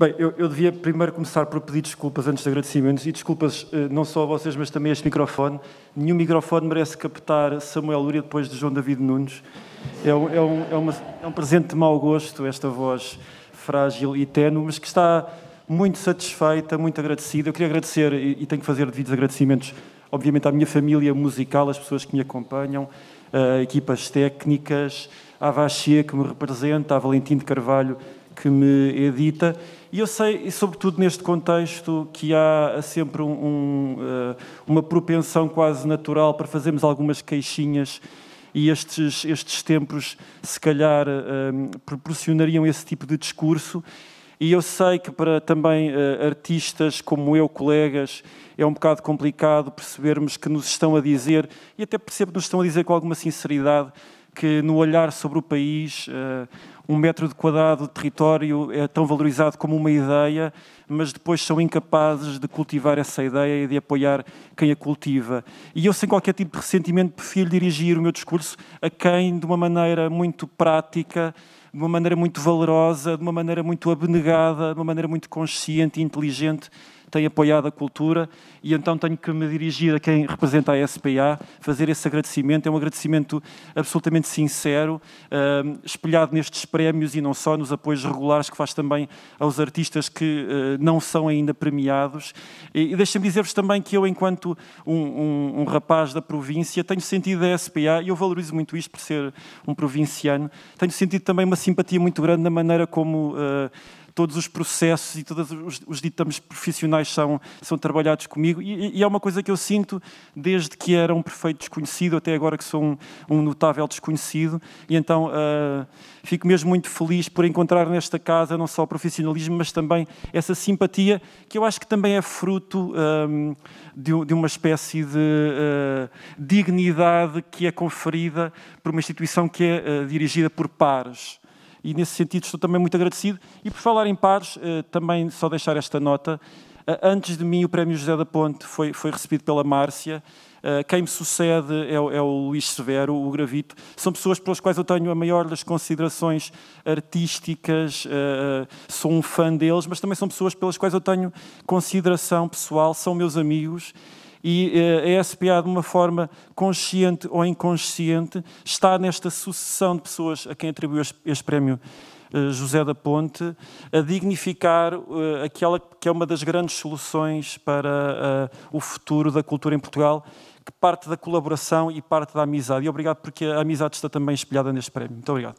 Bem, eu, eu, devia primeiro começar por pedir desculpas antes de agradecimentos e desculpas eh, não só a vocês, mas também a este microfone. Nenhum microfone merece captar Samuel Lúria depois de João David Nunes. É um, é um, é uma, é um presente de mau gosto esta voz frágil e tenue, mas que está muito satisfeita, muito agradecida. Eu queria agradecer, e, e tenho que fazer devidos agradecimentos, obviamente, à minha família musical, às pessoas que me acompanham, eh, a equipas técnicas, à Vaxia, que me representa, a Valentim de Carvalho, que me edita. E eu sei, e sobretudo neste contexto, que há sempre um, um, eh, uma propensão quase natural para fazermos algumas queixinhas e estes, estes tempos, se calhar, um, eh, proporcionariam esse tipo de discurso. E eu sei que para também uh, artistas como eu, colegas, é um bocado complicado percebermos que nos estão a dizer, e até percebo que nos estão a dizer com alguma sinceridade, que no olhar sobre o país eh, um metro de quadrado de território é tão valorizado como uma ideia, mas depois são incapazes de cultivar essa ideia e de apoiar quem a cultiva. E eu, sem qualquer tipo de ressentimento, prefiro dirigir o meu discurso a quem, de uma maneira muito prática, de uma maneira muito valerosa, de uma maneira muito abnegada, de uma maneira muito consciente e inteligente, tem apoiado a cultura e então tenho que me dirigir a quem representa a SPA, fazer esse agradecimento. É um agradecimento absolutamente sincero, uh, espelhado nestes prémios e não só, nos apoios regulares que faz também aos artistas que uh, não são ainda premiados. E, e deixem-me dizer-vos também que eu, enquanto um, um, um rapaz da província, tenho sentido a SPA, e eu valorizo muito isto por ser um provinciano, tenho sentido também uma simpatia muito grande na maneira como. Uh, todos os processos e todos os, os ditames profissionais são, são trabalhados comigo. E, e, é uma coisa que eu sinto desde que era um perfeito desconhecido até agora que sou um, um notável desconhecido. E então uh, fico mesmo muito feliz por encontrar nesta casa não só o profissionalismo, mas também essa simpatia que eu acho que também é fruto um, ah, de, de, uma espécie de uh, dignidade que é conferida por uma instituição que é uh, dirigida por pares e nesse sentido estou também muito agradecido. E por falar em pares, eh, também só deixar esta nota. Eh, antes de mim, o Prémio José da Ponte foi, foi recebido pela Márcia. Eh, quem me sucede é, é o Luís Severo, o Gravito. São pessoas pelas quais eu tenho a maior das considerações artísticas, sou um fã deles, mas também são pessoas pelas quais eu tenho consideração pessoal, são meus amigos. E eh, é a SPA, de uma forma consciente ou inconsciente, está nesta sucessão de pessoas a quem atribuiu este prémio eh, José da Ponte, a dignificar eh, aquela que é uma das grandes soluções para o futuro da cultura em Portugal, que parte da colaboração e parte da amizade. E obrigado porque a amizade está também espelhada neste prémio. Muito obrigado.